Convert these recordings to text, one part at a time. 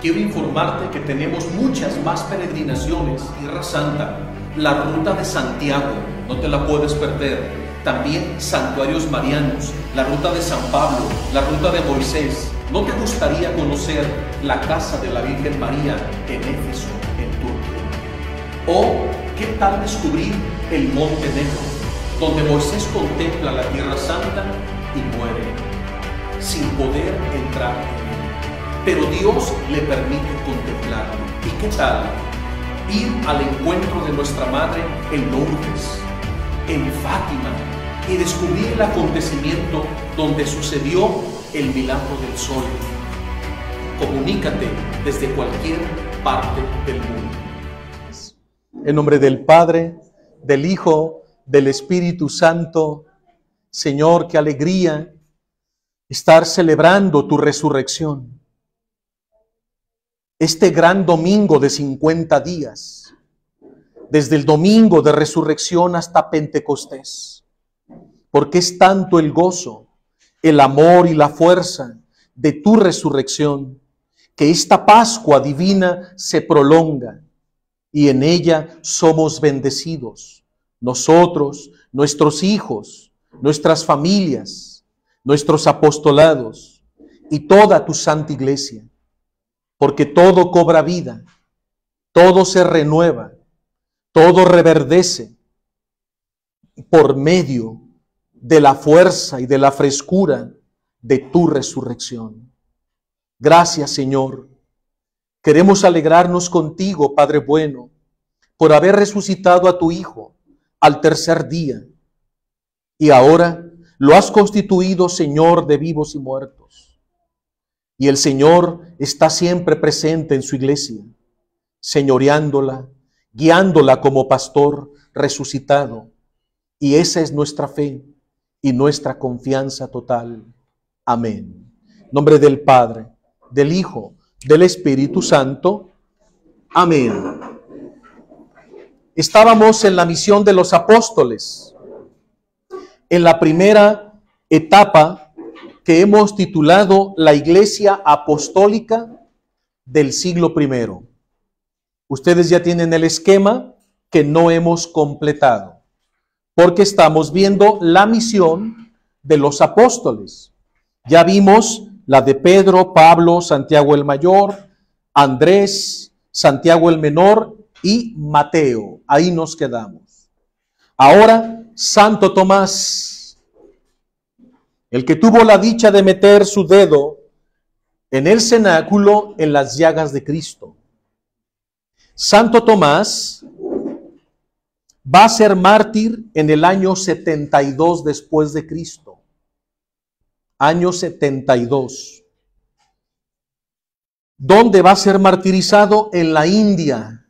quiero informarte que tenemos muchas más peregrinaciones. Tierra Santa, la ruta de Santiago, no te la puedes perder. También santuarios marianos, la ruta de San Pablo, la ruta de Moisés. ¿No te gustaría conocer la casa de la Virgen María en Éfeso, en Turquía? ¿O qué tal descubrir el Monte Negro, donde Moisés contempla la Tierra Santa y muere, sin poder entrar pero Dios le permite contemplarlo. ¿Y qué tal? Ir al encuentro de nuestra Madre en Lourdes, en Fátima, y descubrir el acontecimiento donde sucedió el milagro del sol. Comunícate desde cualquier parte del mundo. En nombre del Padre, del Hijo, del Espíritu Santo, Señor, qué alegría estar celebrando tu resurrección este gran domingo de 50 días, desde el domingo de resurrección hasta Pentecostés, porque es tanto el gozo, el amor y la fuerza de tu resurrección, que esta Pascua divina se prolonga y en ella somos bendecidos, nosotros, nuestros hijos, nuestras familias, nuestros apostolados y toda tu santa iglesia porque todo cobra vida, todo se renueva, todo reverdece por medio de la fuerza y de la frescura de tu resurrección. Gracias Señor. Queremos alegrarnos contigo, Padre bueno, por haber resucitado a tu Hijo al tercer día. Y ahora lo has constituido Señor de vivos y muertos y el Señor está siempre presente en su iglesia, señoreándola, guiándola como pastor resucitado. Y esa es nuestra fe y nuestra confianza total. Amén. nombre del Padre, del Hijo, del Espíritu Santo. Amén. Estábamos en la misión de los apóstoles, en la primera etapa que hemos titulado La Iglesia Apostólica del siglo I. Ustedes ya tienen el esquema que no hemos completado, porque estamos viendo la misión de los apóstoles. Ya vimos la de Pedro, Pablo, Santiago el Mayor, Andrés, Santiago el Menor y Mateo. Ahí nos quedamos. Ahora, Santo Tomás el que tuvo la dicha de meter su dedo en el cenáculo en las llagas de Cristo. Santo Tomás va a ser mártir en el año 72 después de Cristo. Año 72. ¿Dónde va a ser martirizado? En la India,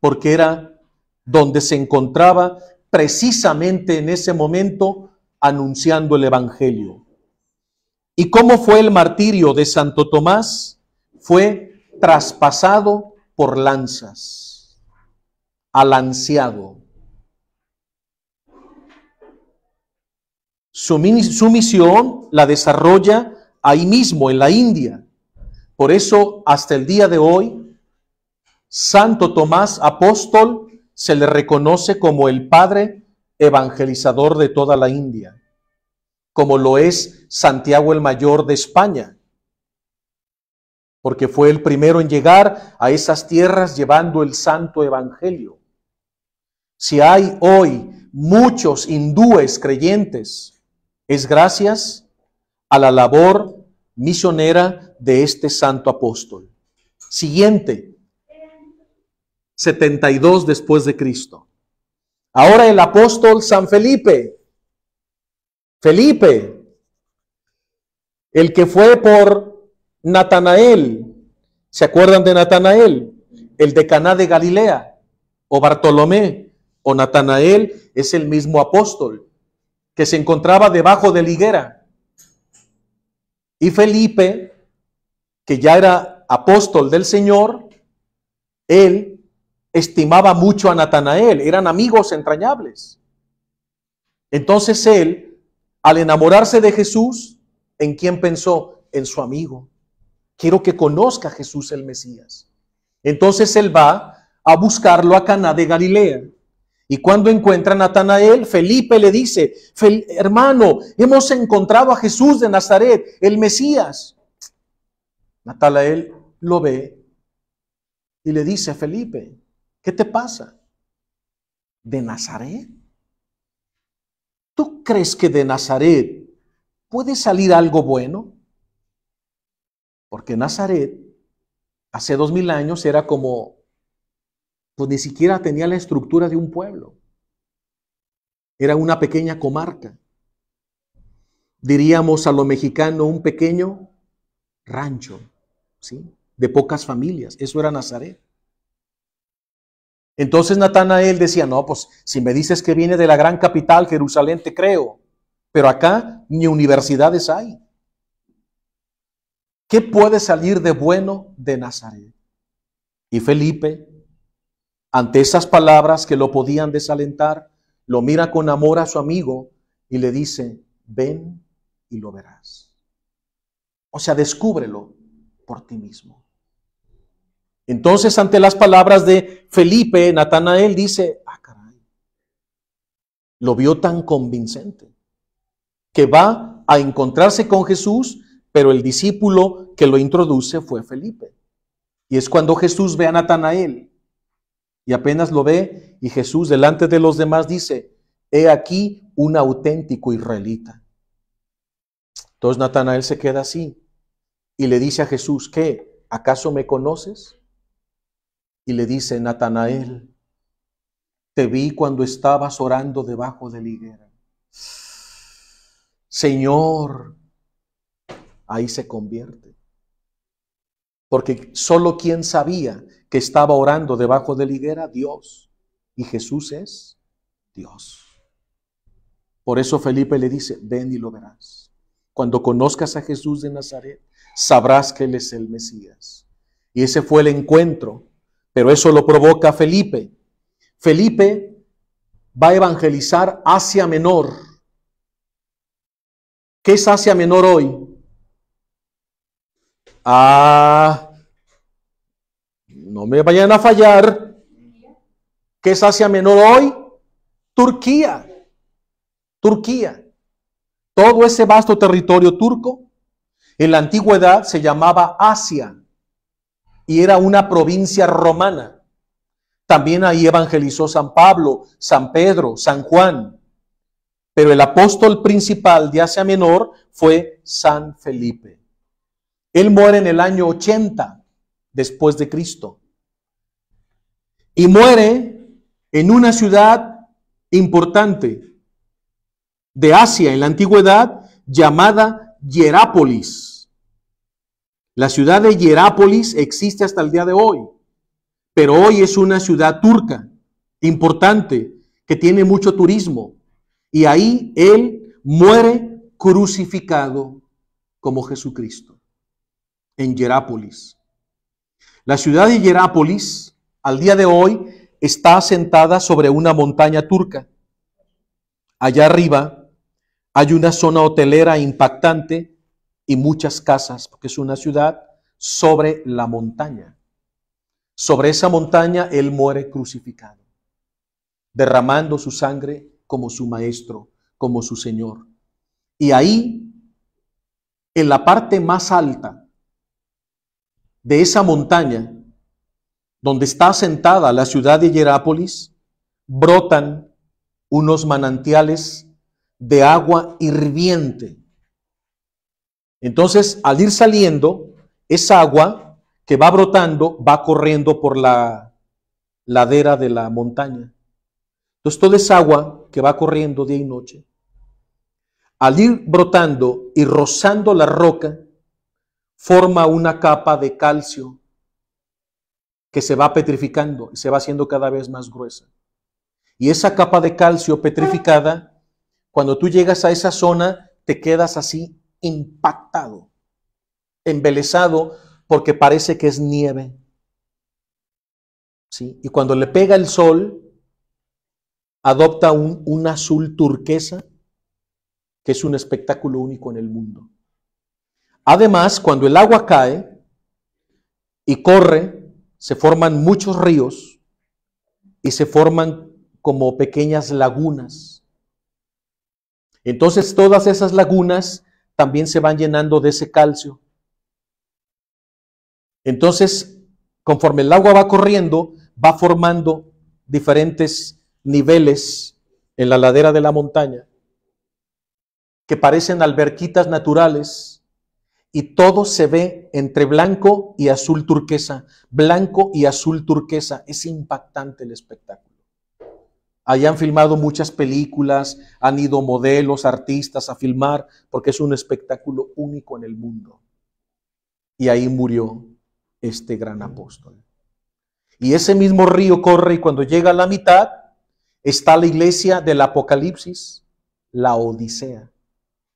porque era donde se encontraba precisamente en ese momento anunciando el Evangelio. ¿Y cómo fue el martirio de Santo Tomás? Fue traspasado por lanzas, alanceado. Su, su misión la desarrolla ahí mismo, en la India. Por eso, hasta el día de hoy, Santo Tomás Apóstol se le reconoce como el padre evangelizador de toda la India, como lo es Santiago el Mayor de España, porque fue el primero en llegar a esas tierras llevando el santo evangelio. Si hay hoy muchos hindúes creyentes, es gracias a la labor misionera de este santo apóstol. Siguiente, 72 después de Cristo. Ahora el apóstol San Felipe, Felipe, el que fue por Natanael, ¿se acuerdan de Natanael? El de Caná de Galilea, o Bartolomé, o Natanael, es el mismo apóstol que se encontraba debajo de la higuera. Y Felipe, que ya era apóstol del Señor, él estimaba mucho a Natanael, eran amigos entrañables. Entonces él, al enamorarse de Jesús, ¿en quién pensó? En su amigo. Quiero que conozca a Jesús el Mesías. Entonces él va a buscarlo a Cana de Galilea. Y cuando encuentra a Natanael, Felipe le dice, hermano, hemos encontrado a Jesús de Nazaret, el Mesías. Natanael lo ve y le dice a Felipe, ¿Qué te pasa? ¿De Nazaret? ¿Tú crees que de Nazaret puede salir algo bueno? Porque Nazaret hace dos mil años era como, pues ni siquiera tenía la estructura de un pueblo. Era una pequeña comarca. Diríamos a lo mexicano un pequeño rancho, ¿sí? De pocas familias. Eso era Nazaret. Entonces Natanael decía, no, pues si me dices que viene de la gran capital, Jerusalén, te creo, pero acá ni universidades hay. ¿Qué puede salir de bueno de Nazaret? Y Felipe, ante esas palabras que lo podían desalentar, lo mira con amor a su amigo y le dice, ven y lo verás. O sea, descúbrelo por ti mismo. Entonces, ante las palabras de Felipe, Natanael dice, ah, caray, lo vio tan convincente, que va a encontrarse con Jesús, pero el discípulo que lo introduce fue Felipe. Y es cuando Jesús ve a Natanael, y apenas lo ve, y Jesús delante de los demás dice, he aquí un auténtico israelita. Entonces Natanael se queda así y le dice a Jesús, ¿qué? ¿Acaso me conoces? y le dice, Natanael, te vi cuando estabas orando debajo de la higuera. Señor, ahí se convierte. Porque solo quien sabía que estaba orando debajo de la higuera, Dios. Y Jesús es Dios. Por eso Felipe le dice, ven y lo verás. Cuando conozcas a Jesús de Nazaret, sabrás que Él es el Mesías. Y ese fue el encuentro pero eso lo provoca Felipe. Felipe va a evangelizar Asia Menor. ¿Qué es Asia Menor hoy? Ah, no me vayan a fallar. ¿Qué es Asia Menor hoy? Turquía. Turquía. Todo ese vasto territorio turco en la antigüedad se llamaba Asia y era una provincia romana. También ahí evangelizó San Pablo, San Pedro, San Juan. Pero el apóstol principal de Asia Menor fue San Felipe. Él muere en el año 80 después de Cristo. Y muere en una ciudad importante de Asia en la antigüedad llamada Hierápolis. La ciudad de Hierápolis existe hasta el día de hoy, pero hoy es una ciudad turca importante que tiene mucho turismo. Y ahí él muere crucificado como Jesucristo, en Hierápolis. La ciudad de Hierápolis, al día de hoy, está asentada sobre una montaña turca. Allá arriba hay una zona hotelera impactante y muchas casas, porque es una ciudad sobre la montaña. Sobre esa montaña Él muere crucificado, derramando su sangre como su maestro, como su Señor. Y ahí, en la parte más alta de esa montaña, donde está asentada la ciudad de Hierápolis, brotan unos manantiales de agua hirviente entonces, al ir saliendo, esa agua que va brotando va corriendo por la ladera de la montaña. Entonces, toda esa agua que va corriendo día y noche, al ir brotando y rozando la roca, forma una capa de calcio que se va petrificando y se va haciendo cada vez más gruesa. Y esa capa de calcio petrificada, cuando tú llegas a esa zona, te quedas así impactado, embelesado, porque parece que es nieve. ¿Sí? Y cuando le pega el sol, adopta un, un azul turquesa, que es un espectáculo único en el mundo. Además, cuando el agua cae y corre, se forman muchos ríos y se forman como pequeñas lagunas. Entonces todas esas lagunas también se van llenando de ese calcio. Entonces, conforme el agua va corriendo, va formando diferentes niveles en la ladera de la montaña, que parecen alberquitas naturales, y todo se ve entre blanco y azul turquesa, blanco y azul turquesa. Es impactante el espectáculo. Hayan han filmado muchas películas, han ido modelos, artistas a filmar, porque es un espectáculo único en el mundo. Y ahí murió este gran apóstol. Y ese mismo río corre y cuando llega a la mitad está la iglesia del Apocalipsis, la Odisea,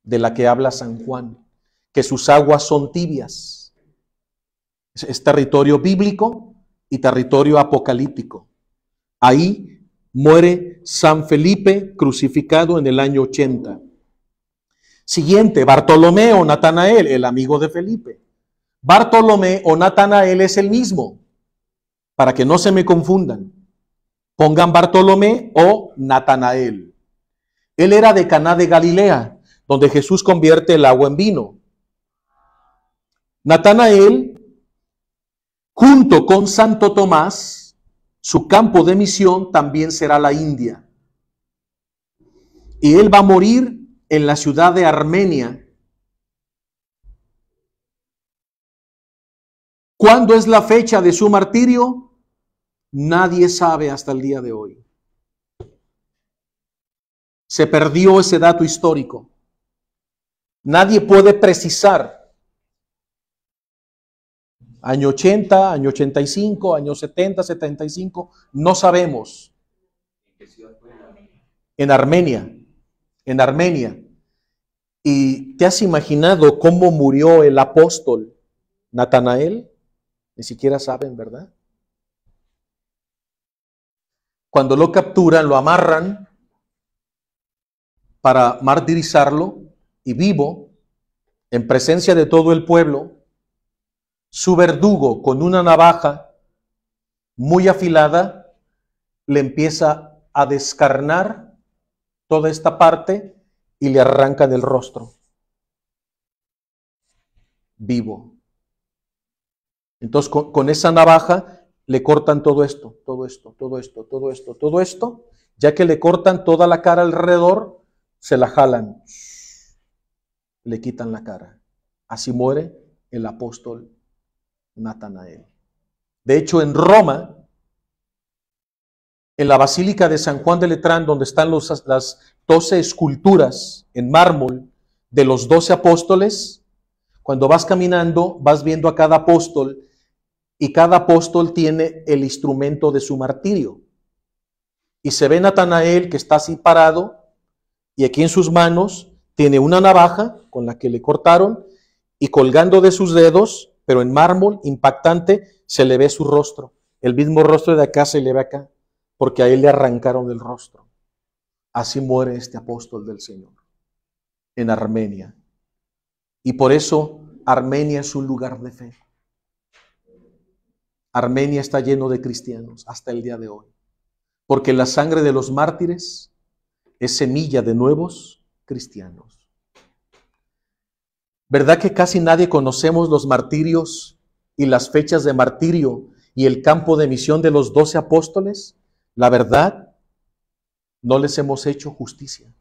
de la que habla San Juan, que sus aguas son tibias. Es, territorio bíblico y territorio apocalíptico. Ahí Muere San Felipe crucificado en el año 80. Siguiente, Bartolomé o Natanael, el amigo de Felipe. Bartolomé o Natanael es el mismo, para que no se me confundan. Pongan Bartolomé o Natanael. Él era de Caná de Galilea, donde Jesús convierte el agua en vino. Natanael, junto con Santo Tomás, su campo de misión también será la India. Y él va a morir en la ciudad de Armenia. ¿Cuándo es la fecha de su martirio? Nadie sabe hasta el día de hoy. Se perdió ese dato histórico. Nadie puede precisar Año 80, año 85, año 70, 75, no sabemos. En Armenia, en Armenia. ¿Y te has imaginado cómo murió el apóstol Natanael? Ni siquiera saben, ¿verdad? Cuando lo capturan, lo amarran para martirizarlo y vivo, en presencia de todo el pueblo, su verdugo con una navaja muy afilada le empieza a descarnar toda esta parte y le arranca del rostro. Vivo. Entonces con, esa navaja le cortan todo esto, todo esto, todo esto, todo esto, todo esto. Ya que le cortan toda la cara alrededor, se la jalan, le quitan la cara. Así muere el apóstol Natanael. De hecho, en Roma, en la Basílica de San Juan de Letrán, donde están las doce esculturas en mármol de los doce apóstoles, cuando vas caminando vas viendo a cada apóstol y cada apóstol tiene el instrumento de su martirio. Y se ve Natanael que está así parado y aquí en sus manos tiene una navaja con la que le cortaron y colgando de sus dedos pero en mármol impactante se le ve su rostro. El mismo rostro de acá se le ve acá, porque a él le arrancaron el rostro. Así muere este apóstol del Señor en Armenia. Y por eso Armenia es un lugar de fe. Armenia está lleno de cristianos hasta el día de hoy, porque la sangre de los mártires es semilla de nuevos cristianos. ¿Verdad que casi nadie conocemos los martirios y las fechas de martirio y el campo de misión de los doce apóstoles? La verdad, no les hemos hecho justicia.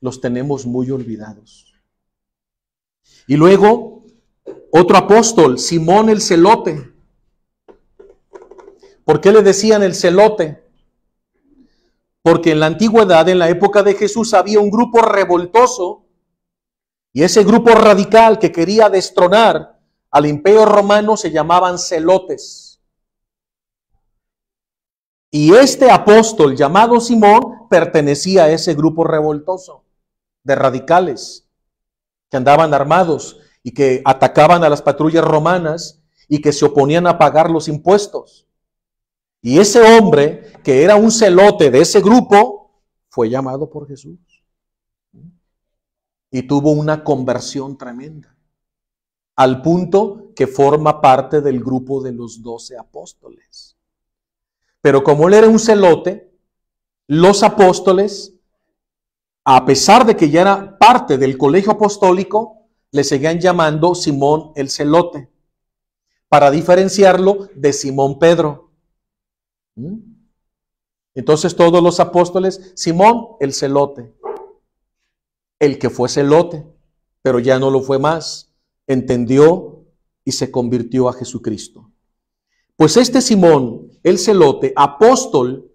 Los tenemos muy olvidados. Y luego, otro apóstol, Simón el celote. ¿Por qué le decían el celote? Porque en la antigüedad, en la época de Jesús, había un grupo revoltoso y ese grupo radical que quería destronar al imperio romano se llamaban celotes. Y este apóstol llamado Simón pertenecía a ese grupo revoltoso de radicales que andaban armados y que atacaban a las patrullas romanas y que se oponían a pagar los impuestos. Y ese hombre, que era un celote de ese grupo, fue llamado por Jesús y tuvo una conversión tremenda, al punto que forma parte del grupo de los doce apóstoles. Pero como él era un celote, los apóstoles, a pesar de que ya era parte del colegio apostólico, le seguían llamando Simón el celote, para diferenciarlo de Simón Pedro. ¿Mm? Entonces todos los apóstoles, Simón el celote el que fue celote, pero ya no lo fue más, entendió y se convirtió a Jesucristo. Pues este Simón, el celote, apóstol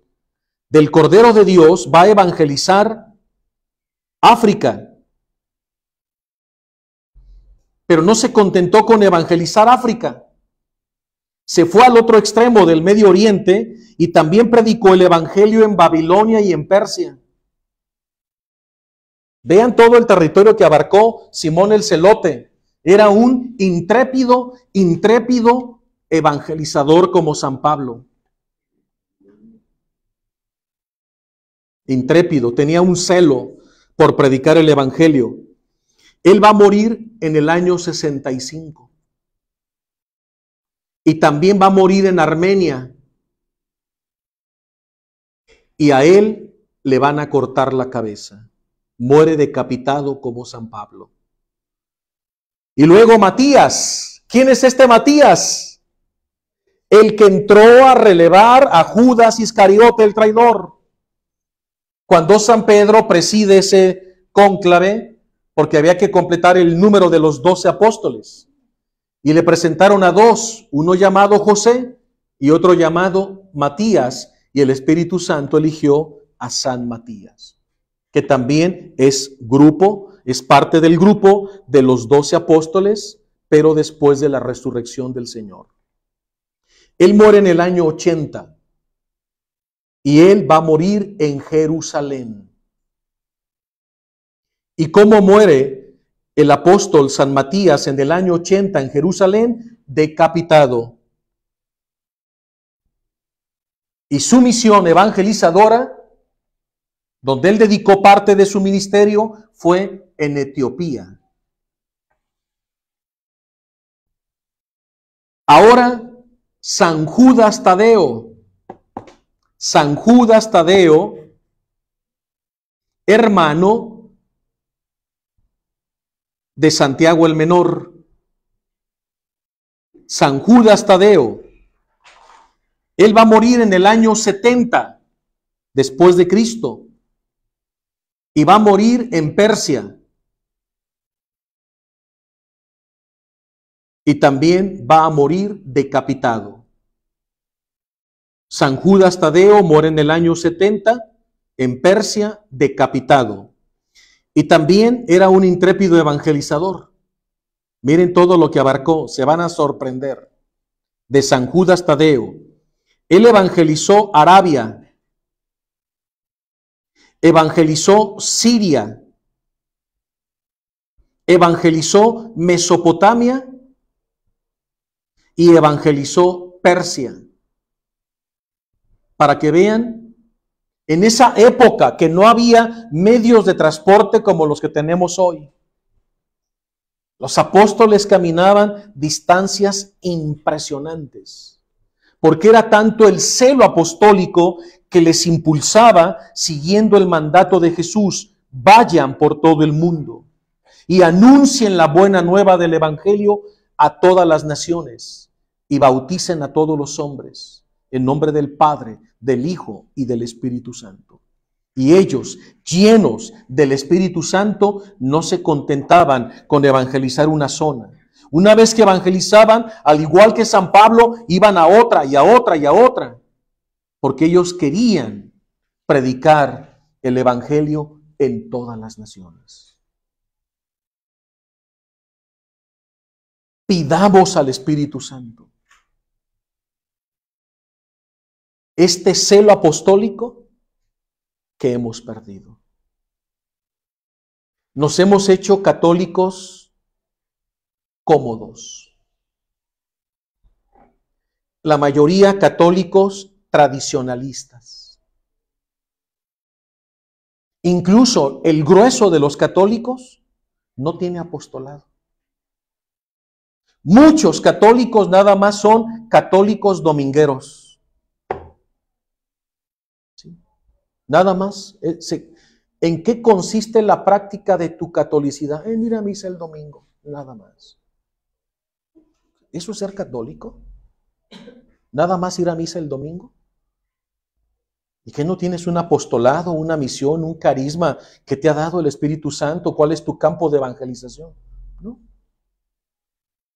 del Cordero de Dios, va a evangelizar África. Pero no se contentó con evangelizar África. Se fue al otro extremo del Medio Oriente y también predicó el Evangelio en Babilonia y en Persia. Vean todo el territorio que abarcó Simón el Celote. Era un intrépido, intrépido evangelizador como San Pablo. Intrépido, tenía un celo por predicar el Evangelio. Él va a morir en el año 65. Y también va a morir en Armenia. Y a él le van a cortar la cabeza muere decapitado como San Pablo. Y luego Matías. ¿Quién es este Matías? El que entró a relevar a Judas Iscariote, el traidor. Cuando San Pedro preside ese cónclave, porque había que completar el número de los doce apóstoles, y le presentaron a dos, uno llamado José y otro llamado Matías, y el Espíritu Santo eligió a San Matías que también es grupo, es parte del grupo de los doce apóstoles, pero después de la resurrección del Señor. Él muere en el año 80 y él va a morir en Jerusalén. ¿Y cómo muere el apóstol San Matías en el año 80 en Jerusalén? Decapitado. Y su misión evangelizadora donde él dedicó parte de su ministerio, fue en Etiopía. Ahora, San Judas Tadeo, San Judas Tadeo, hermano de Santiago el Menor, San Judas Tadeo, él va a morir en el año 70 después de Cristo y va a morir en Persia. Y también va a morir decapitado. San Judas Tadeo muere en el año 70 en Persia decapitado. Y también era un intrépido evangelizador. Miren todo lo que abarcó, se van a sorprender. De San Judas Tadeo. Él evangelizó Arabia, evangelizó Siria, evangelizó Mesopotamia y evangelizó Persia. Para que vean, en esa época que no había medios de transporte como los que tenemos hoy, los apóstoles caminaban distancias impresionantes, porque era tanto el celo apostólico que les impulsaba siguiendo el mandato de Jesús, vayan por todo el mundo y anuncien la buena nueva del Evangelio a todas las naciones y bauticen a todos los hombres en nombre del Padre, del Hijo y del Espíritu Santo. Y ellos, llenos del Espíritu Santo, no se contentaban con evangelizar una zona. Una vez que evangelizaban, al igual que San Pablo, iban a otra y a otra y a otra porque ellos querían predicar el Evangelio en todas las naciones. Pidamos al Espíritu Santo. Este celo apostólico que hemos perdido. Nos hemos hecho católicos cómodos. La mayoría católicos tradicionalistas. Incluso el grueso de los católicos no tiene apostolado. Muchos católicos nada más son católicos domingueros. Nada más. Eh, ¿En qué consiste la práctica de tu catolicidad? En eh, ir a misa el domingo, nada más. ¿Eso es ser católico? ¿Nada más ir a misa el domingo? ¿Y qué no tienes un apostolado, una misión, un carisma que te ha dado el Espíritu Santo? ¿Cuál es tu campo de evangelización? No.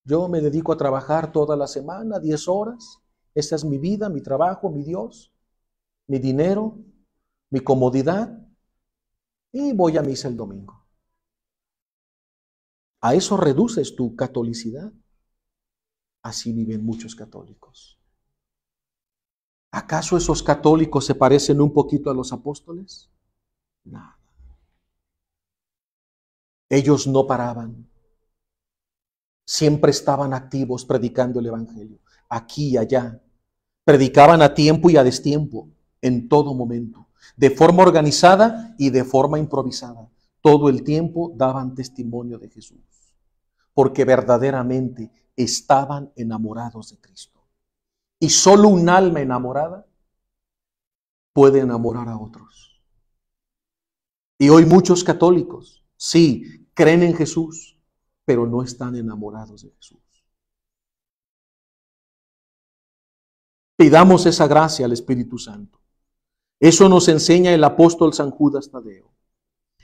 Yo me dedico a trabajar toda la semana, 10 horas. Esa es mi vida, mi trabajo, mi Dios, mi dinero, mi comodidad. Y voy a misa el domingo. A eso reduces tu catolicidad. Así viven muchos católicos. ¿Acaso esos católicos se parecen un poquito a los apóstoles? Nada. Ellos no paraban. Siempre estaban activos predicando el Evangelio, aquí y allá. Predicaban a tiempo y a destiempo, en todo momento, de forma organizada y de forma improvisada. Todo el tiempo daban testimonio de Jesús, porque verdaderamente estaban enamorados de Cristo. Y solo un alma enamorada puede enamorar a otros. Y hoy muchos católicos, sí, creen en Jesús, pero no están enamorados de Jesús. Pidamos esa gracia al Espíritu Santo. Eso nos enseña el apóstol San Judas Tadeo.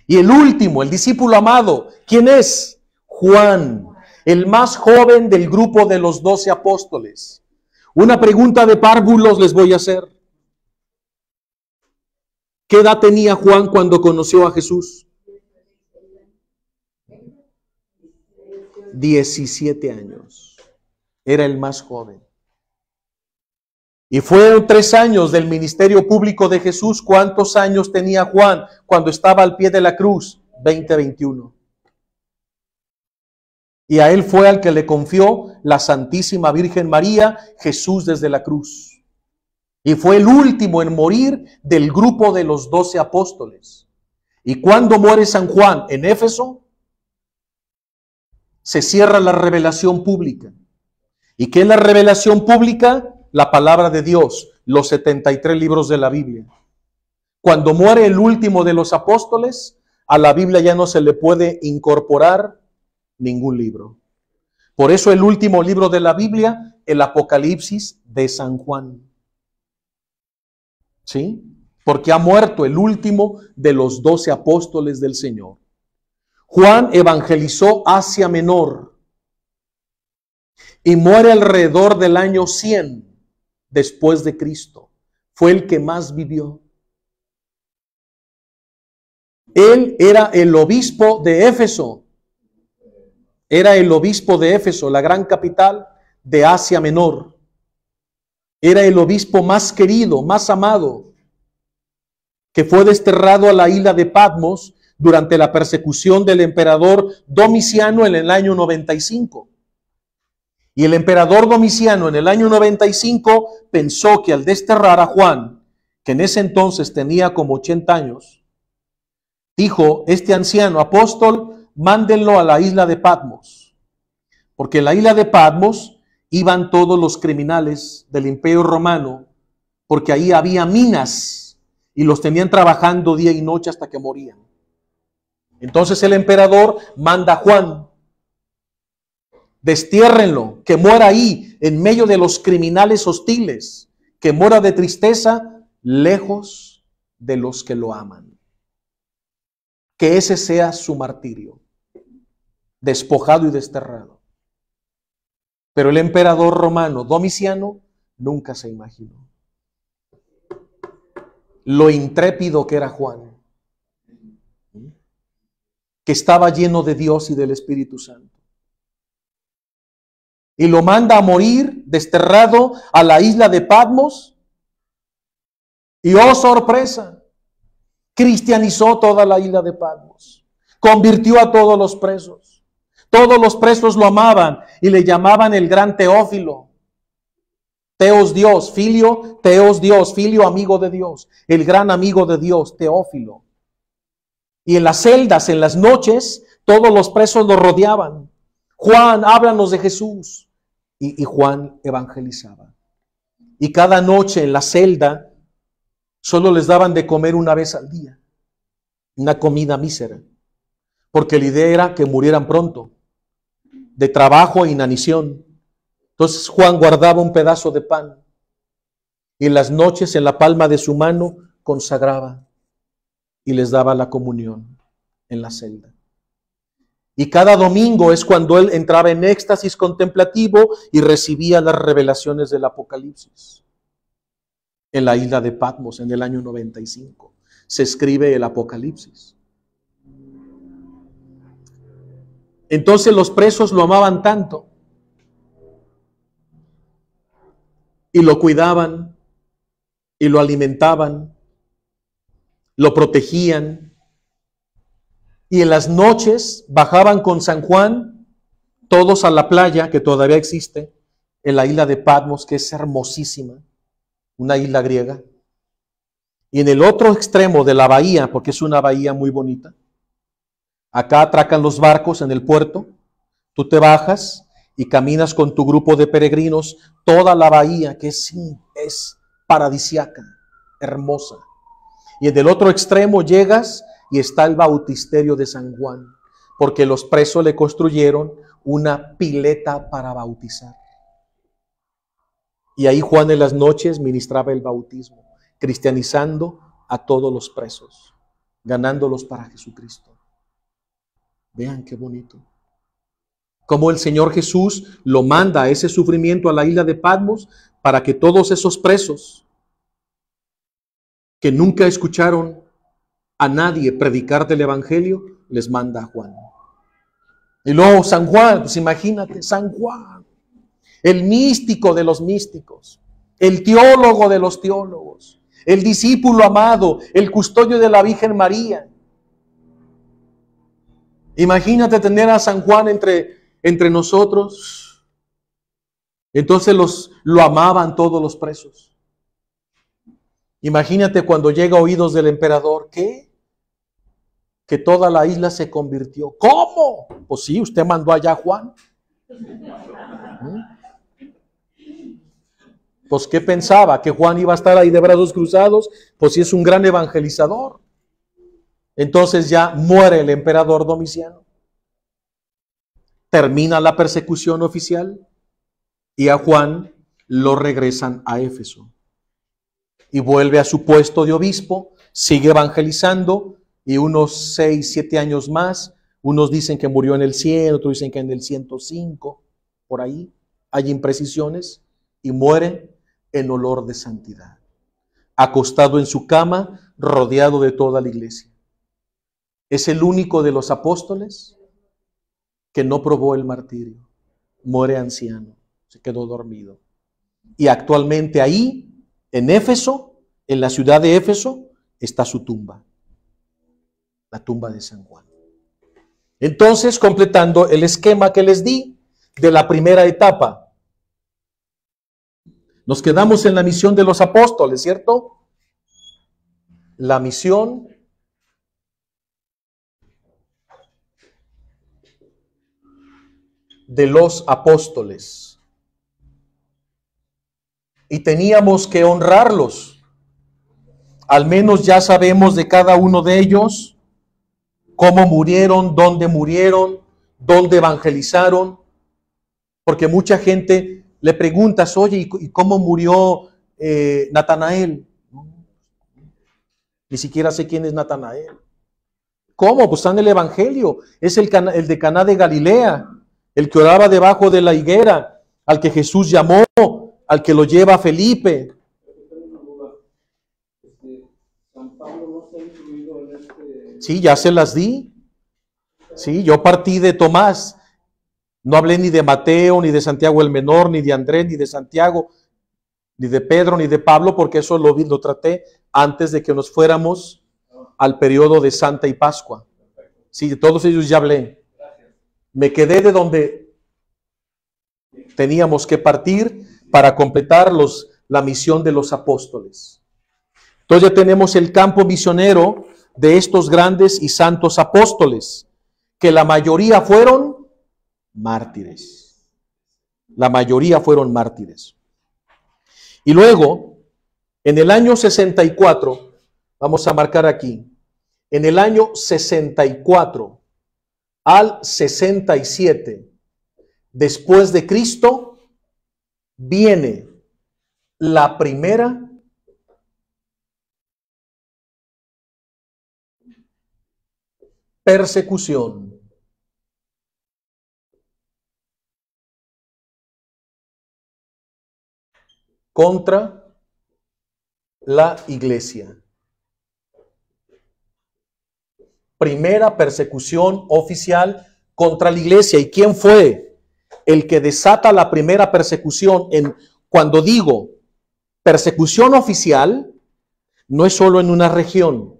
Y el último, el discípulo amado, ¿quién es? Juan, el más joven del grupo de los doce apóstoles. Una pregunta de párvulos les voy a hacer. ¿Qué edad tenía Juan cuando conoció a Jesús? 17 años. Era el más joven. Y fueron tres años del ministerio público de Jesús. ¿Cuántos años tenía Juan cuando estaba al pie de la cruz? 20, 21. Y a él fue al que le confió la Santísima Virgen María, Jesús desde la cruz. Y fue el último en morir del grupo de los doce apóstoles. Y cuando muere San Juan en Éfeso, se cierra la revelación pública. ¿Y qué es la revelación pública? La palabra de Dios, los 73 libros de la Biblia. Cuando muere el último de los apóstoles, a la Biblia ya no se le puede incorporar ningún libro. Por eso el último libro de la Biblia, el Apocalipsis de San Juan. ¿Sí? Porque ha muerto el último de los doce apóstoles del Señor. Juan evangelizó Asia Menor y muere alrededor del año 100 después de Cristo. Fue el que más vivió. Él era el obispo de Éfeso era el obispo de Éfeso, la gran capital de Asia Menor. Era el obispo más querido, más amado, que fue desterrado a la isla de Patmos durante la persecución del emperador Domiciano en el año 95. Y el emperador Domiciano en el año 95 pensó que al desterrar a Juan, que en ese entonces tenía como 80 años, dijo, este anciano apóstol mándenlo a la isla de Patmos, porque en la isla de Patmos iban todos los criminales del imperio romano, porque ahí había minas y los tenían trabajando día y noche hasta que morían. Entonces el emperador manda a Juan, destiérrenlo, que muera ahí, en medio de los criminales hostiles, que muera de tristeza, lejos de los que lo aman. Que ese sea su martirio despojado y desterrado. Pero el emperador romano Domiciano nunca se imaginó lo intrépido que era Juan, que estaba lleno de Dios y del Espíritu Santo. Y lo manda a morir desterrado a la isla de Patmos. Y oh sorpresa, cristianizó toda la isla de Patmos, convirtió a todos los presos. Todos los presos lo amaban y le llamaban el gran Teófilo. Teos Dios, Filio, Teos Dios, Filio amigo de Dios, el gran amigo de Dios, Teófilo. Y en las celdas, en las noches, todos los presos lo rodeaban. Juan, háblanos de Jesús. Y, Juan evangelizaba. Y cada noche en la celda solo les daban de comer una vez al día, una comida mísera, porque la idea era que murieran pronto de trabajo e inanición. Entonces Juan guardaba un pedazo de pan y las noches en la palma de su mano consagraba y les daba la comunión en la celda. Y cada domingo es cuando él entraba en éxtasis contemplativo y recibía las revelaciones del Apocalipsis. En la isla de Patmos, en el año 95, se escribe el Apocalipsis. Entonces los presos lo amaban tanto y lo cuidaban y lo alimentaban, lo protegían y en las noches bajaban con San Juan todos a la playa que todavía existe en la isla de Patmos, que es hermosísima, una isla griega. Y en el otro extremo de la bahía, porque es una bahía muy bonita, Acá atracan los barcos en el puerto, tú te bajas y caminas con tu grupo de peregrinos toda la bahía, que es paradisiaca, hermosa. Y en el otro extremo llegas y está el bautisterio de San Juan, porque los presos le construyeron una pileta para bautizar. Y ahí Juan en las noches ministraba el bautismo, cristianizando a todos los presos, ganándolos para Jesucristo. Vean qué bonito. Como el Señor Jesús lo manda a ese sufrimiento a la isla de Patmos para que todos esos presos que nunca escucharon a nadie predicar del Evangelio, les manda a Juan. Y luego San Juan, pues imagínate, San Juan, el místico de los místicos, el teólogo de los teólogos, el discípulo amado, el custodio de la Virgen María, Imagínate tener a San Juan entre, entre nosotros. Entonces los, lo amaban todos los presos. Imagínate cuando llega a oídos del emperador, ¿qué? Que toda la isla se convirtió. ¿Cómo? Pues sí, usted mandó allá a Juan. ¿Mm? Pues ¿qué pensaba? ¿Que Juan iba a estar ahí de brazos cruzados? Pues sí, es un gran evangelizador. Entonces ya muere el emperador Domiciano. Termina la persecución oficial y a Juan lo regresan a Éfeso. Y vuelve a su puesto de obispo, sigue evangelizando y unos 6, 7 años más, unos dicen que murió en el 100, otros dicen que en el 105, por ahí, hay imprecisiones, y muere en olor de santidad, acostado en su cama, rodeado de toda la iglesia. Es el único de los apóstoles que no probó el martirio. Muere anciano, se quedó dormido. Y actualmente ahí, en Éfeso, en la ciudad de Éfeso, está su tumba, la tumba de San Juan. Entonces, completando el esquema que les di de la primera etapa, nos quedamos en la misión de los apóstoles, ¿cierto? La misión de los apóstoles. Y teníamos que honrarlos. Al menos ya sabemos de cada uno de ellos cómo murieron, dónde murieron, dónde evangelizaron. Porque mucha gente le pregunta oye, ¿y cómo murió eh, Natanael? Ni siquiera sé quién es Natanael. ¿Cómo? Pues está en el Evangelio. Es el, el de Caná de Galilea el que oraba debajo de la higuera, al que Jesús llamó, al que lo lleva Felipe. Sí, ya se las di. Sí, yo partí de Tomás. No hablé ni de Mateo, ni de Santiago el Menor, ni de Andrés, ni de Santiago, ni de Pedro, ni de Pablo, porque eso lo, lo traté antes de que nos fuéramos al periodo de Santa y Pascua. Sí, de todos ellos ya hablé. Me quedé de donde teníamos que partir para completar la misión de los apóstoles. Entonces ya tenemos el campo misionero de estos grandes y santos apóstoles, que la mayoría fueron mártires. La mayoría fueron mártires. Y luego, en el año 64, vamos a marcar aquí, en el año 64, al 67 después de Cristo viene la primera persecución. contra la iglesia. primera persecución oficial contra la iglesia. ¿Y quién fue el que desata la primera persecución? En, cuando digo persecución oficial, no es solo en una región,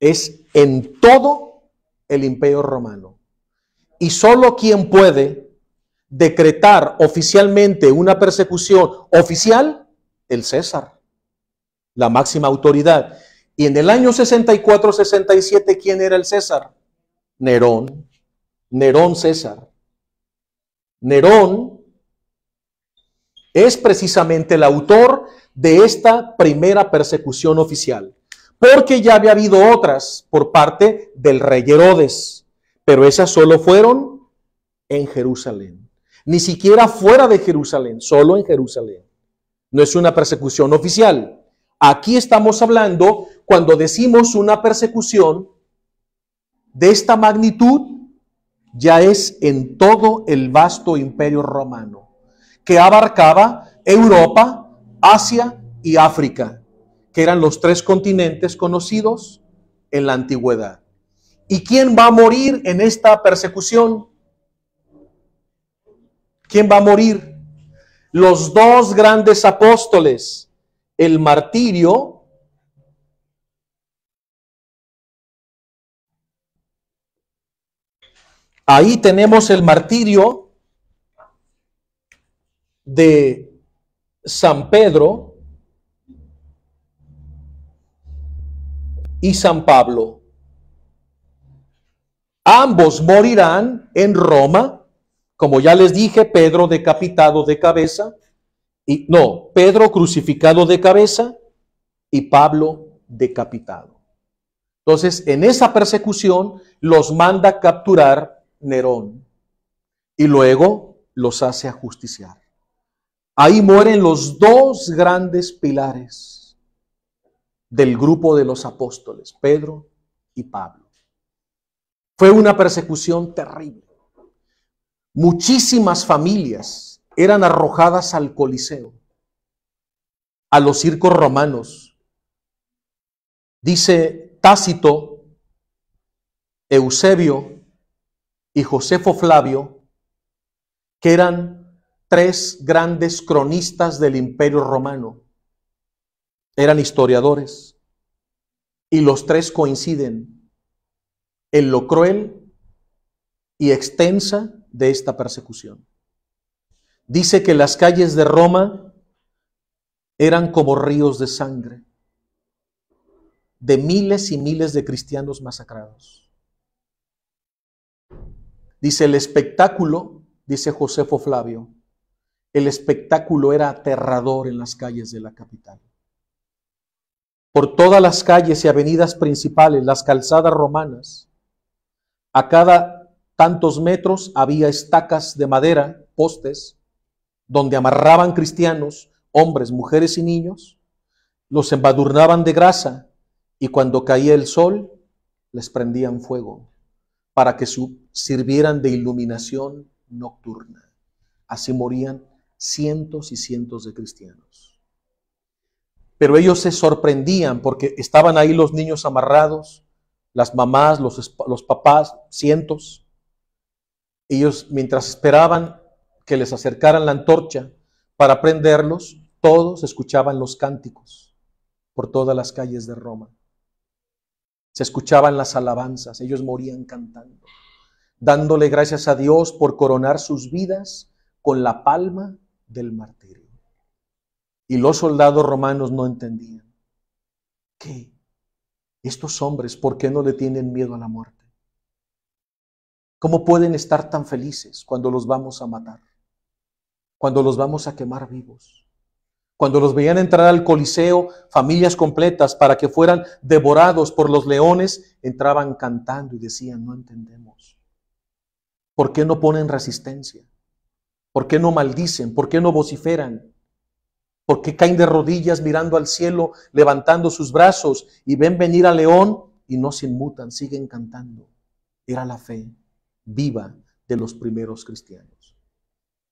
es en todo el imperio romano. Y solo quien puede decretar oficialmente una persecución oficial, el César, la máxima autoridad. Y en el año 64-67, ¿quién era el César? Nerón. Nerón César. Nerón es precisamente el autor de esta primera persecución oficial, porque ya había habido otras por parte del rey Herodes, pero esas solo fueron en Jerusalén, ni siquiera fuera de Jerusalén, solo en Jerusalén. No es una persecución oficial. Aquí estamos hablando cuando decimos una persecución de esta magnitud, ya es en todo el vasto imperio romano, que abarcaba Europa, Asia y África, que eran los tres continentes conocidos en la antigüedad. ¿Y quién va a morir en esta persecución? ¿Quién va a morir? Los dos grandes apóstoles. El martirio Ahí tenemos el martirio de San Pedro y San Pablo. Ambos morirán en Roma, como ya les dije, Pedro decapitado de cabeza, y no, Pedro crucificado de cabeza y Pablo decapitado. Entonces, en esa persecución los manda capturar Nerón y luego los hace ajusticiar. Ahí mueren los dos grandes pilares del grupo de los apóstoles, Pedro y Pablo. Fue una persecución terrible. Muchísimas familias eran arrojadas al Coliseo, a los circos romanos. Dice Tácito, Eusebio, y Josefo Flavio, que eran tres grandes cronistas del imperio romano. Eran historiadores y los tres coinciden en lo cruel y extensa de esta persecución. Dice que las calles de Roma eran como ríos de sangre, de miles y miles de cristianos masacrados. Dice, el espectáculo, dice Josefo Flavio, el espectáculo era aterrador en las calles de la capital. Por todas las calles y avenidas principales, las calzadas romanas, a cada tantos metros había estacas de madera, postes, donde amarraban cristianos, hombres, mujeres y niños, los embadurnaban de grasa y cuando caía el sol les prendían fuego para que sirvieran de iluminación nocturna. Así morían cientos y cientos de cristianos. Pero ellos se sorprendían porque estaban ahí los niños amarrados, las mamás, los, papás, cientos. Ellos, mientras esperaban que les acercaran la antorcha para prenderlos, todos escuchaban los cánticos por todas las calles de Roma. Se escuchaban las alabanzas, ellos morían cantando, dándole gracias a Dios por coronar sus vidas con la palma del martirio. Y los soldados romanos no entendían. ¿Qué? Estos hombres, ¿por qué no le tienen miedo a la muerte? ¿Cómo pueden estar tan felices cuando los vamos a matar? Cuando los vamos a quemar vivos? Cuando los veían entrar al Coliseo, familias completas, para que fueran devorados por los leones, entraban cantando y decían, no entendemos. ¿Por qué no ponen resistencia? ¿Por qué no maldicen? ¿Por qué no vociferan? ¿Por qué caen de rodillas mirando al cielo, levantando sus brazos y ven venir al león y no se inmutan, siguen cantando? Era la fe viva de los primeros cristianos.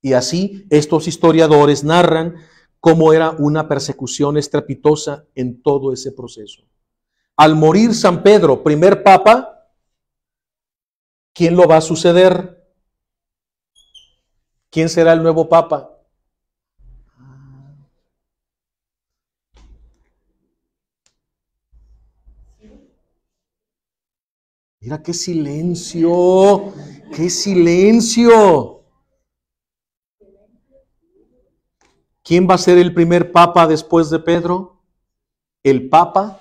Y así estos historiadores narran cómo era una persecución estrepitosa en todo ese proceso. Al morir San Pedro, primer papa, ¿quién lo va a suceder? ¿Quién será el nuevo papa? Mira qué silencio, qué silencio. ¿Quién va a ser el primer papa después de Pedro? El papa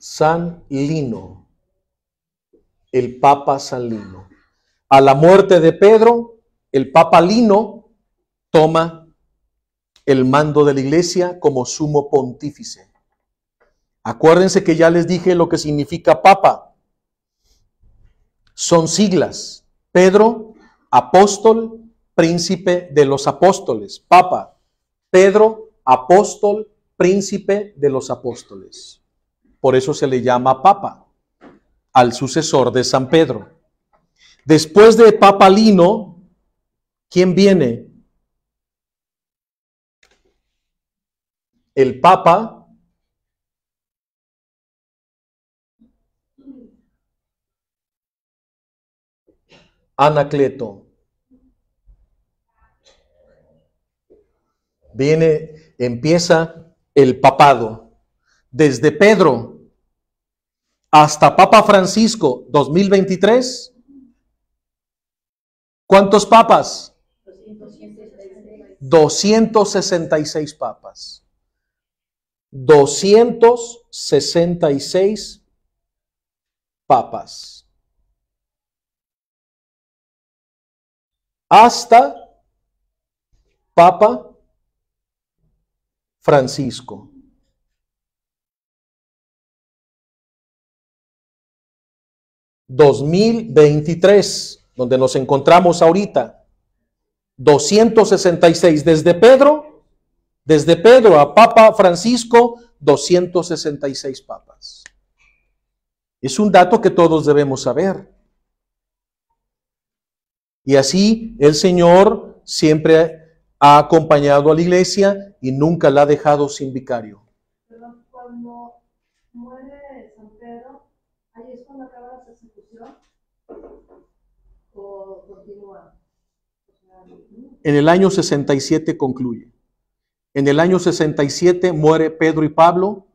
San Lino, el Papa San Lino. A la muerte de Pedro, el Papa Lino toma el mando de la iglesia como sumo pontífice. Acuérdense que ya les dije lo que significa papa son siglas. Pedro, apóstol, príncipe de los apóstoles. Papa, Pedro, apóstol, príncipe de los apóstoles. Por eso se le llama papa al sucesor de San Pedro. Después de Papa Lino, ¿quién viene? El Papa Anacleto. Viene, empieza el papado. Desde Pedro hasta Papa Francisco 2023. ¿Cuántos papas? 266 papas. 266 papas. hasta Papa Francisco. ...2023... ...donde nos encontramos ahorita... ...266... ...desde Pedro... ...desde Pedro a Papa Francisco... ...266 papas... ...es un dato que todos debemos saber... Y así el Señor siempre ha acompañado a la iglesia y nunca la ha dejado sin vicario. cuando muere San Pedro, ahí es cuando acaba la persecución o continúa. En el año 67 concluye. En el año 67 muere Pedro y Pablo,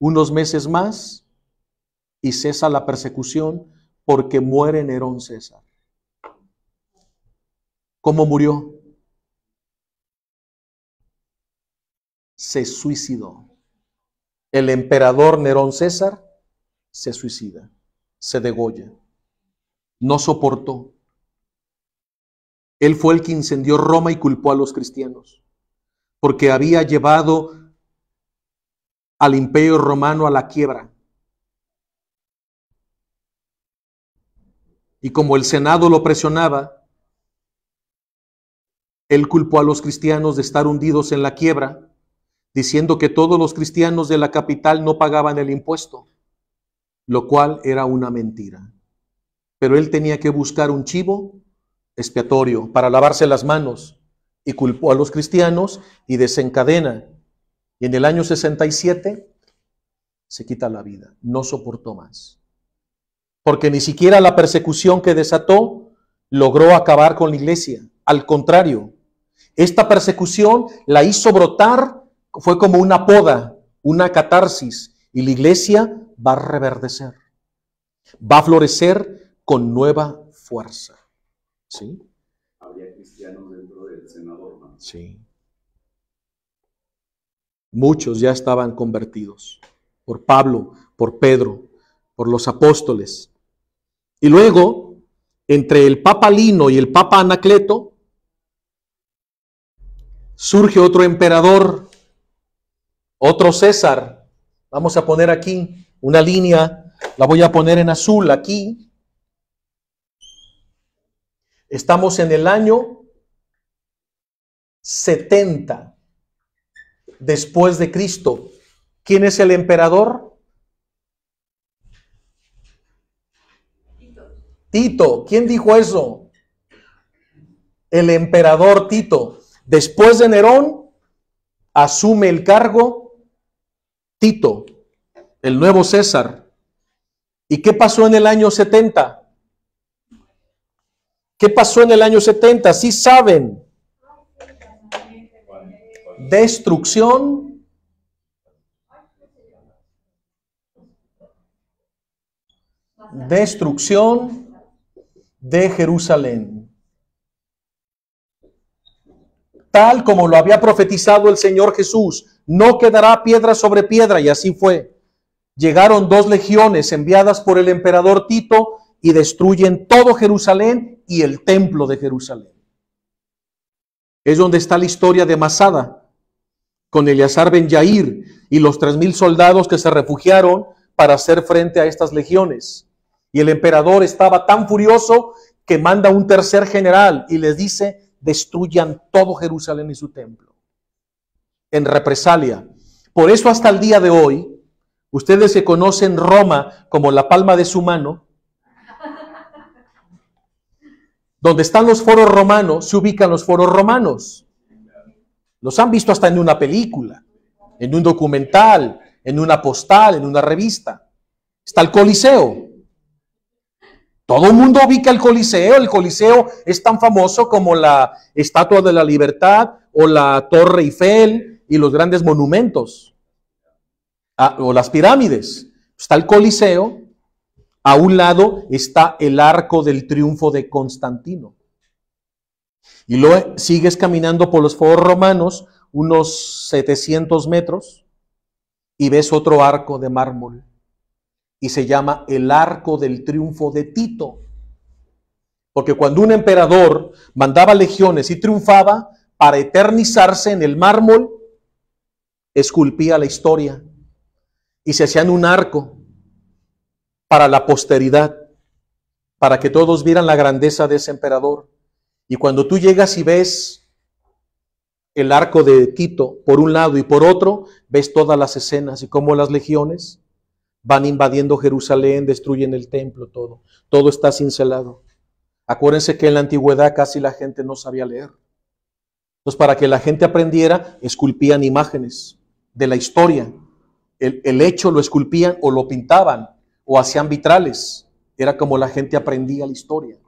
unos meses más, y cesa la persecución porque muere Nerón César. ¿Cómo murió? Se suicidó. El emperador Nerón César se suicida, se degolla. No soportó. Él fue el que incendió Roma y culpó a los cristianos, porque había llevado al imperio romano a la quiebra. Y como el Senado lo presionaba, él culpó a los cristianos de estar hundidos en la quiebra, diciendo que todos los cristianos de la capital no pagaban el impuesto, lo cual era una mentira. Pero él tenía que buscar un chivo expiatorio para lavarse las manos y culpó a los cristianos y desencadena. Y en el año 67 se quita la vida, no soportó más. Porque ni siquiera la persecución que desató logró acabar con la iglesia. Al contrario, esta persecución la hizo brotar, fue como una poda, una catarsis, y la iglesia va a reverdecer, va a florecer con nueva fuerza. ¿Sí? Habría cristianos dentro del senador. Sí. Muchos ya estaban convertidos por Pablo, por Pedro, por los apóstoles. Y luego, entre el Papa Lino y el Papa Anacleto, surge otro emperador, otro César. Vamos a poner aquí una línea, la voy a poner en azul aquí. Estamos en el año 70 después de Cristo. ¿Quién es el emperador? Tito. ¿Quién dijo eso? El emperador Tito. Después de Nerón, asume el cargo Tito, el nuevo César. ¿Y qué pasó en el año 70? ¿Qué pasó en el año 70? Sí saben. Destrucción. Destrucción de Jerusalén. tal como lo había profetizado el Señor Jesús, no quedará piedra sobre piedra, y así fue. Llegaron dos legiones enviadas por el emperador Tito y destruyen todo Jerusalén y el templo de Jerusalén. Es donde está la historia de Masada, con Eleazar ben Yair y los tres mil soldados que se refugiaron para hacer frente a estas legiones. Y el emperador estaba tan furioso que manda un tercer general y les dice, destruyan todo Jerusalén y su templo, en represalia. Por eso hasta el día de hoy, ustedes se conocen Roma como la palma de su mano, donde están los foros romanos, se ubican los foros romanos. Los han visto hasta en una película, en un documental, en una postal, en una revista. Está el Coliseo, todo el mundo ubica el Coliseo. El Coliseo es tan famoso como la Estatua de la Libertad o la Torre Eiffel y los grandes monumentos ah, o las pirámides. Está el Coliseo. A un lado está el Arco del Triunfo de Constantino. Y luego sigues caminando por los foros romanos unos 700 metros y ves otro arco de mármol y se llama el arco del triunfo de Tito. Porque cuando un emperador mandaba legiones y triunfaba, para eternizarse en el mármol, esculpía la historia y se hacían un arco para la posteridad, para que todos vieran la grandeza de ese emperador. Y cuando tú llegas y ves el arco de Tito por un lado y por otro, ves todas las escenas y cómo las legiones van invadiendo Jerusalén, destruyen el templo, todo. Todo está cincelado. Acuérdense que en la antigüedad casi la gente no sabía leer. Entonces, para que la gente aprendiera, esculpían imágenes de la historia. El, hecho lo esculpían o lo pintaban o hacían vitrales. Era como la gente aprendía la historia.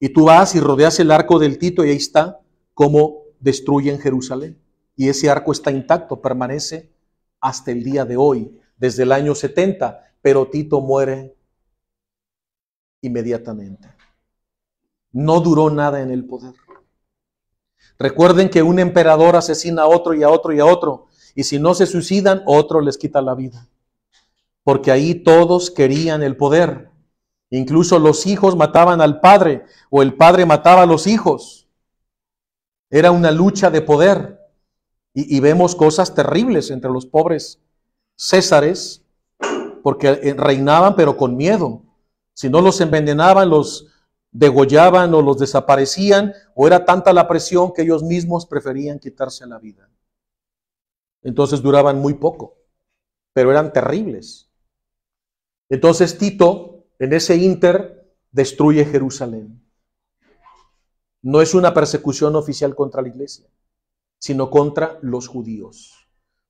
Y tú vas y rodeas el arco del Tito y ahí está cómo destruyen Jerusalén. Y ese arco está intacto, permanece hasta el día de hoy desde el año 70, pero Tito muere inmediatamente. No duró nada en el poder. Recuerden que un emperador asesina a otro y a otro y a otro, y si no se suicidan, otro les quita la vida. Porque ahí todos querían el poder. Incluso los hijos mataban al padre o el padre mataba a los hijos. Era una lucha de poder. Y, y vemos cosas terribles entre los pobres césares, porque reinaban pero con miedo. Si no los envenenaban, los degollaban o los desaparecían, o era tanta la presión que ellos mismos preferían quitarse la vida. Entonces duraban muy poco, pero eran terribles. Entonces Tito, en ese inter, destruye Jerusalén. No es una persecución oficial contra la iglesia, sino contra los judíos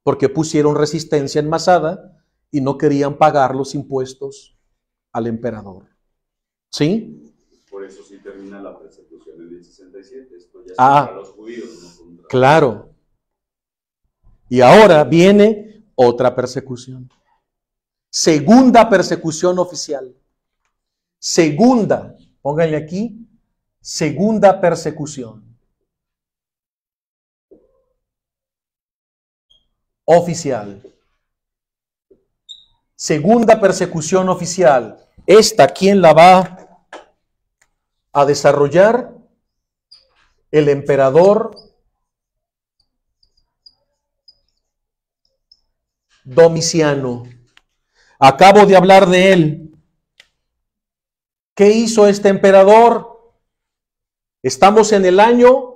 porque pusieron resistencia en Masada y no querían pagar los impuestos al emperador. ¿Sí? Por eso sí termina la persecución en el 67, esto ya ah, los judíos. claro. Y ahora viene otra persecución. Segunda persecución oficial. Segunda, pónganle aquí, segunda persecución. oficial. Segunda persecución oficial. ¿Esta quién la va a desarrollar? El emperador Domiciano. Acabo de hablar de él. ¿Qué hizo este emperador? Estamos en el año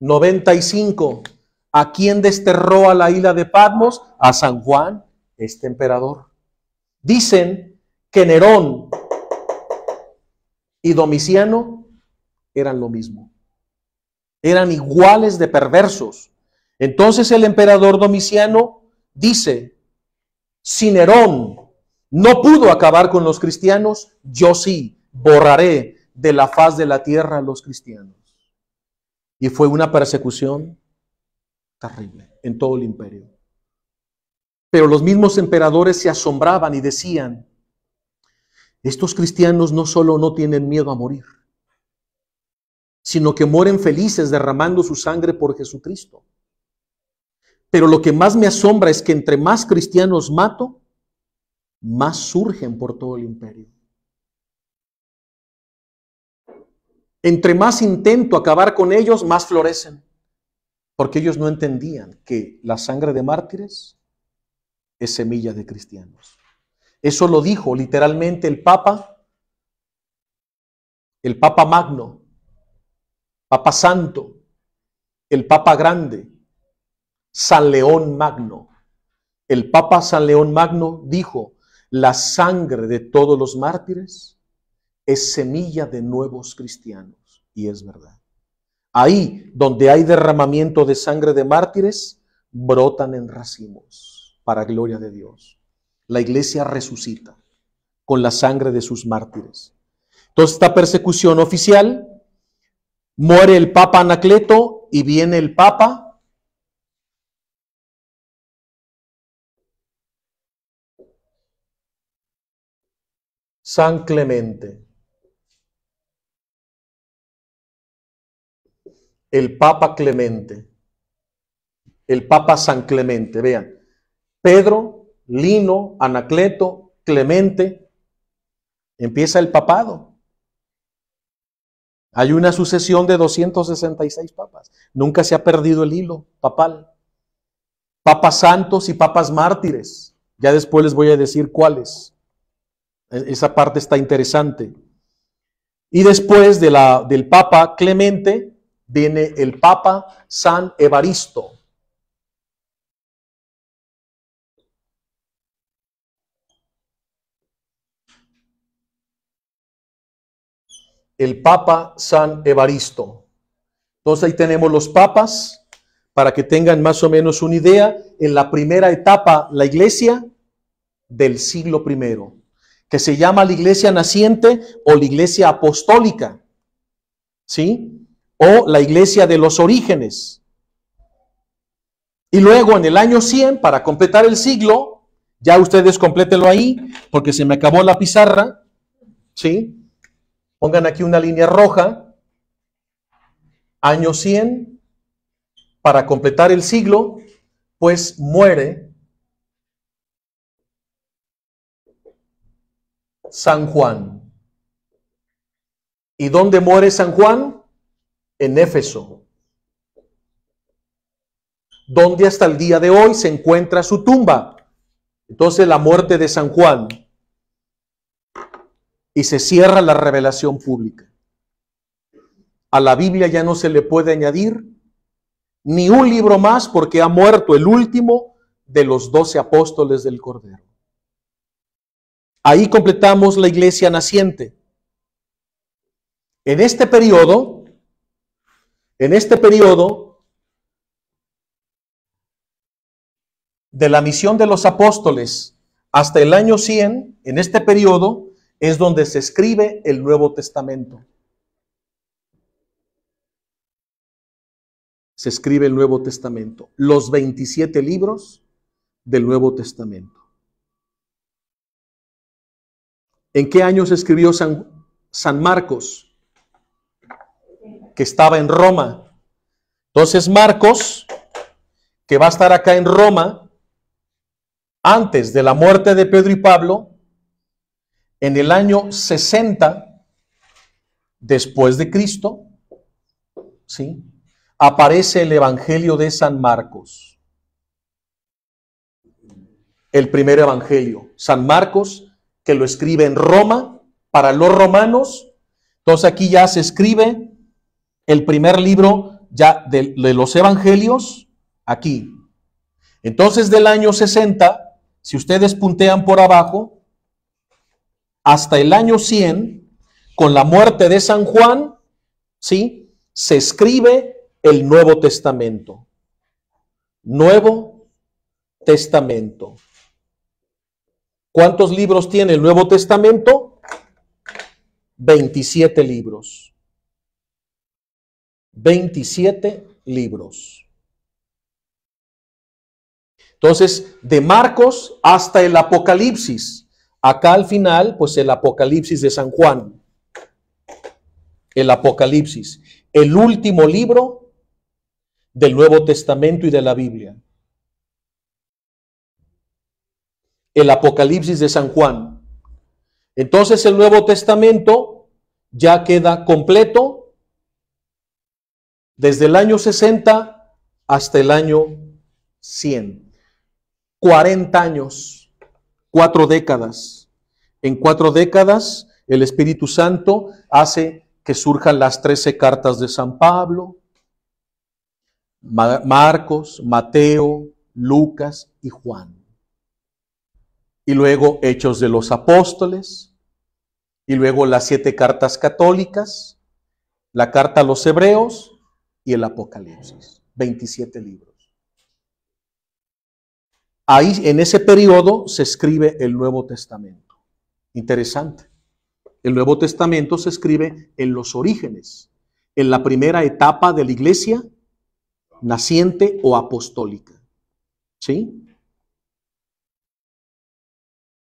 95. ¿A quién desterró a la isla de Patmos? A San Juan, este emperador. Dicen que Nerón y Domiciano eran lo mismo. Eran iguales de perversos. Entonces el emperador Domiciano dice, si Nerón no pudo acabar con los cristianos, yo sí borraré de la faz de la tierra a los cristianos. Y fue una persecución terrible en todo el imperio. Pero los mismos emperadores se asombraban y decían, estos cristianos no solo no tienen miedo a morir, sino que mueren felices derramando su sangre por Jesucristo. Pero lo que más me asombra es que entre más cristianos mato, más surgen por todo el imperio. Entre más intento acabar con ellos, más florecen porque ellos no entendían que la sangre de mártires es semilla de cristianos. Eso lo dijo literalmente el Papa, el Papa Magno, Papa Santo, el Papa Grande, San León Magno. El Papa San León Magno dijo, la sangre de todos los mártires es semilla de nuevos cristianos. Y es verdad. Ahí donde hay derramamiento de sangre de mártires, brotan en racimos para gloria de Dios. La iglesia resucita con la sangre de sus mártires. Entonces, esta persecución oficial, muere el Papa Anacleto y viene el Papa. San Clemente. el Papa Clemente, el Papa San Clemente, vean, Pedro, Lino, Anacleto, Clemente, empieza el papado. Hay una sucesión de 266 papas. Nunca se ha perdido el hilo papal. Papas santos y papas mártires. Ya después les voy a decir cuáles. E, esa parte está interesante. Y después de la, del Papa Clemente, viene el Papa San Evaristo. El Papa San Evaristo. Entonces ahí tenemos los papas, para que tengan más o menos una idea, en la primera etapa, la iglesia del siglo primero, que se llama la iglesia naciente o la iglesia apostólica. ¿Sí? o la iglesia de los orígenes. Y luego en el año 100, para completar el siglo, ya ustedes complétenlo ahí, porque se me acabó la pizarra, ¿sí? Pongan aquí una línea roja, año 100, para completar el siglo, pues muere San Juan. ¿Y dónde muere San Juan? en Éfeso, donde hasta el día de hoy se encuentra su tumba. Entonces la muerte de San Juan y se cierra la revelación pública. A la Biblia ya no se le puede añadir ni un libro más porque ha muerto el último de los doce apóstoles del Cordero. Ahí completamos la iglesia naciente. En este periodo, en este periodo de la misión de los apóstoles hasta el año 100, en este periodo es donde se escribe el Nuevo Testamento. Se escribe el Nuevo Testamento, los 27 libros del Nuevo Testamento. ¿En qué año se escribió San, San Marcos? que estaba en Roma. Entonces Marcos, que va a estar acá en Roma, antes de la muerte de Pedro y Pablo, en el año 60 después de Cristo, ¿sí? aparece el Evangelio de San Marcos. El primer Evangelio, San Marcos, que lo escribe en Roma para los romanos. Entonces aquí ya se escribe el primer libro ya de, los evangelios aquí. Entonces del año 60, si ustedes puntean por abajo, hasta el año 100, con la muerte de San Juan, ¿sí? Se escribe el Nuevo Testamento. Nuevo Testamento. ¿Cuántos libros tiene el Nuevo Testamento? 27 libros. 27 libros. Entonces, de Marcos hasta el Apocalipsis. Acá al final, pues el Apocalipsis de San Juan. El Apocalipsis, el último libro del Nuevo Testamento y de la Biblia. El Apocalipsis de San Juan. Entonces el Nuevo Testamento ya queda completo desde el año 60 hasta el año 100. 40 años, cuatro décadas. En cuatro décadas el Espíritu Santo hace que surjan las 13 cartas de San Pablo, Marcos, Mateo, Lucas y Juan. Y luego Hechos de los Apóstoles, y luego las siete cartas católicas, la carta a los Hebreos, y el Apocalipsis. 27 libros. Ahí, en ese periodo, se escribe el Nuevo Testamento. Interesante. El Nuevo Testamento se escribe en los orígenes, en la primera etapa de la iglesia, naciente o apostólica. ¿Sí?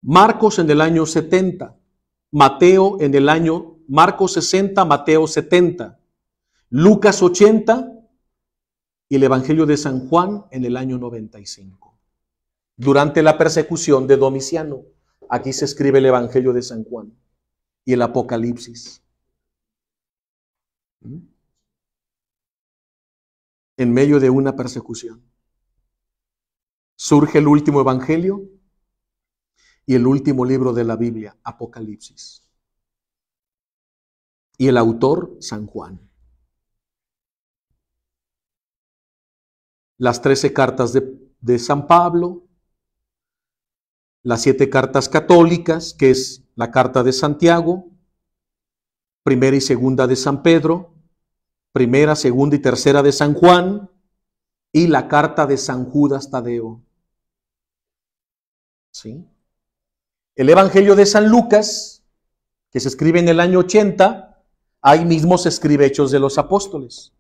Marcos en el año 70, Mateo en el año, Marcos 60, Mateo 70. Lucas 80 y el Evangelio de San Juan en el año 95, durante la persecución de Domiciano. Aquí se escribe el Evangelio de San Juan y el Apocalipsis. ¿Mm? En medio de una persecución. Surge el último Evangelio y el último libro de la Biblia, Apocalipsis. Y el autor, San Juan. las trece cartas de, San Pablo, las siete cartas católicas, que es la carta de Santiago, primera y segunda de San Pedro, primera, segunda y tercera de San Juan y la carta de San Judas Tadeo. ¿Sí? El Evangelio de San Lucas, que se escribe en el año 80, ahí mismo se escribe Hechos de los Apóstoles,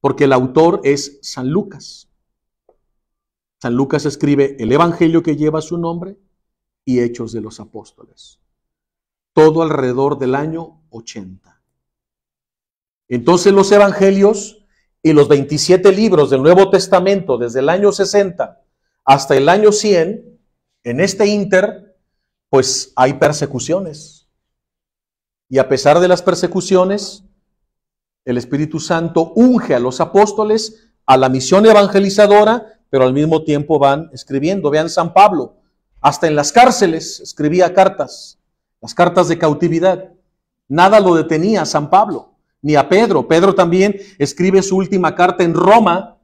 porque el autor es San Lucas. San Lucas escribe el Evangelio que lleva su nombre y Hechos de los Apóstoles. Todo alrededor del año 80. Entonces los Evangelios y los 27 libros del Nuevo Testamento desde el año 60 hasta el año 100, en este inter, pues hay persecuciones. Y a pesar de las persecuciones, el Espíritu Santo unge a los apóstoles a la misión evangelizadora pero al mismo tiempo van escribiendo. Vean San Pablo, hasta en las cárceles escribía cartas, las cartas de cautividad. Nada lo detenía a San Pablo, ni a Pedro. Pedro también escribe su última carta en Roma,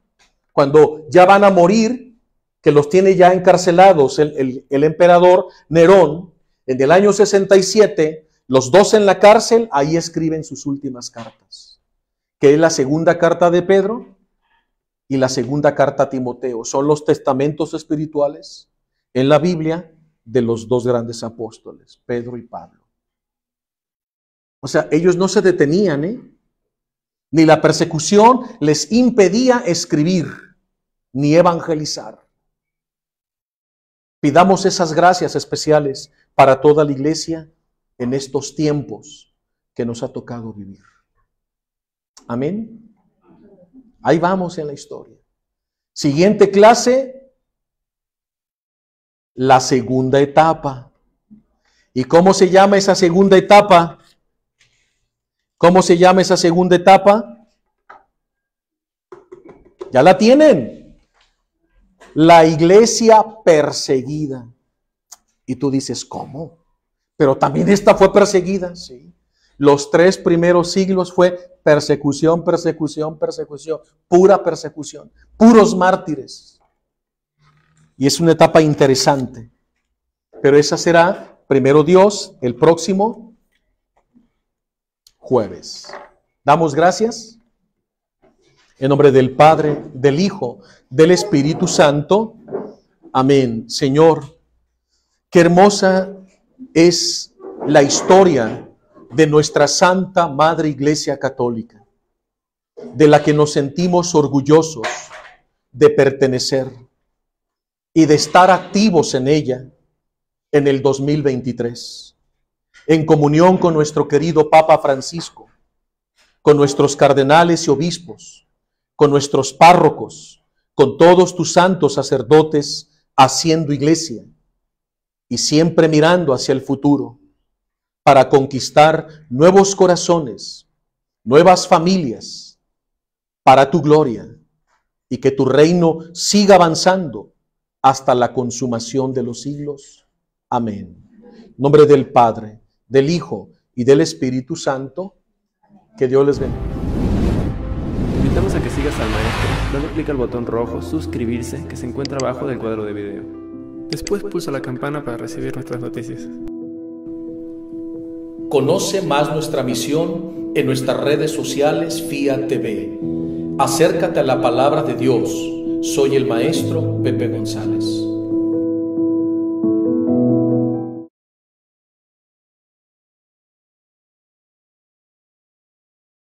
cuando ya van a morir, que los tiene ya encarcelados el, emperador Nerón, en el año 67, los dos en la cárcel, ahí escriben sus últimas cartas, que es la segunda carta de Pedro y la segunda carta a Timoteo. Son los testamentos espirituales en la Biblia de los dos grandes apóstoles, Pedro y Pablo. O sea, ellos no se detenían, ¿eh? ni la persecución les impedía escribir ni evangelizar. Pidamos esas gracias especiales para toda la iglesia en estos tiempos que nos ha tocado vivir. Amén. Ahí vamos en la historia. Siguiente clase, la segunda etapa. ¿Y cómo se llama esa segunda etapa? ¿Cómo se llama esa segunda etapa? Ya la tienen. La iglesia perseguida. Y tú dices, ¿cómo? Pero también esta fue perseguida, sí. Los tres primeros siglos fue persecución, persecución, persecución, pura persecución, puros mártires. Y es una etapa interesante. Pero esa será primero Dios el próximo jueves. Damos gracias en nombre del Padre, del Hijo, del Espíritu Santo. Amén. Señor, qué hermosa es la historia de nuestra Santa Madre Iglesia Católica, de la que nos sentimos orgullosos de pertenecer y de estar activos en ella en el 2023, en comunión con nuestro querido Papa Francisco, con nuestros cardenales y obispos, con nuestros párrocos, con todos tus santos sacerdotes haciendo iglesia y siempre mirando hacia el futuro para conquistar nuevos corazones, nuevas familias, para tu gloria, y que tu reino siga avanzando hasta la consumación de los siglos. Amén. En nombre del Padre, del Hijo y del Espíritu Santo, que Dios les bendiga. Invitamos a que sigas al maestro botón rojo suscribirse que se encuentra abajo del cuadro de Después pulsa la campana para recibir nuestras noticias. Conoce más nuestra misión en nuestras redes sociales Fiatv. TV. Acércate a la palabra de Dios. Soy el maestro Pepe González.